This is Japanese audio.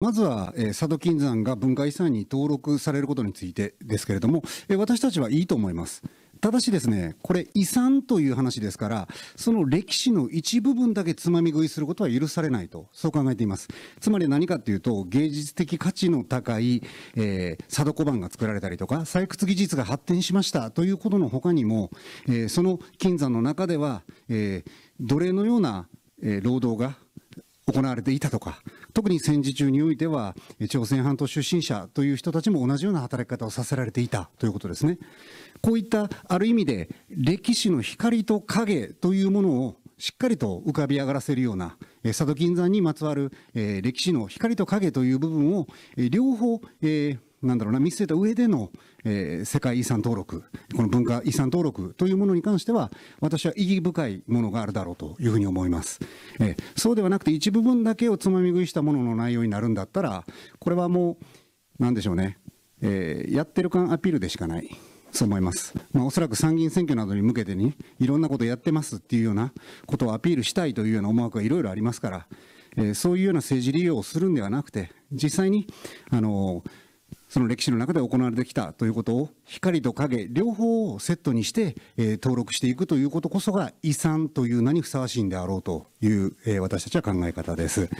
まずは、えー、佐渡金山が文化遺産に登録されることについてですけれども、えー、私たちはいいと思います。ただしですね、これ遺産という話ですから、その歴史の一部分だけつまみ食いすることは許されないと、そう考えています。つまり何かというと、芸術的価値の高い、えー、佐渡小判が作られたりとか、採掘技術が発展しましたということの他にも、えー、その金山の中では、えー、奴隷のような、えー、労働が行われていたとか、特に戦時中においては朝鮮半島出身者という人たちも同じような働き方をさせられていたということですね。こういったある意味で歴史の光と影というものをしっかりと浮かび上がらせるような佐渡金山にまつわる歴史の光と影という部分を両方、なんだろうな、見据えた上での、えー、世界遺産登録、この文化遺産登録というものに関しては、私は意義深いものがあるだろうというふうに思います。えー、そうではなくて、一部分だけをつまみ食いしたものの内容になるんだったら、これはもう、なんでしょうね、えー、やってる感アピールでしかない。そう思います。まあ、おそらく参議院選挙などに向けてに、いろんなことやってますっていうようなことをアピールしたいというような思惑がいろいろありますから、えー、そういうような政治利用をするんではなくて、実際に、あのーその歴史の中で行われてきたということを光と影両方をセットにして、えー、登録していくということこそが遺産という名にふさわしいんであろうという、えー、私たちは考え方です。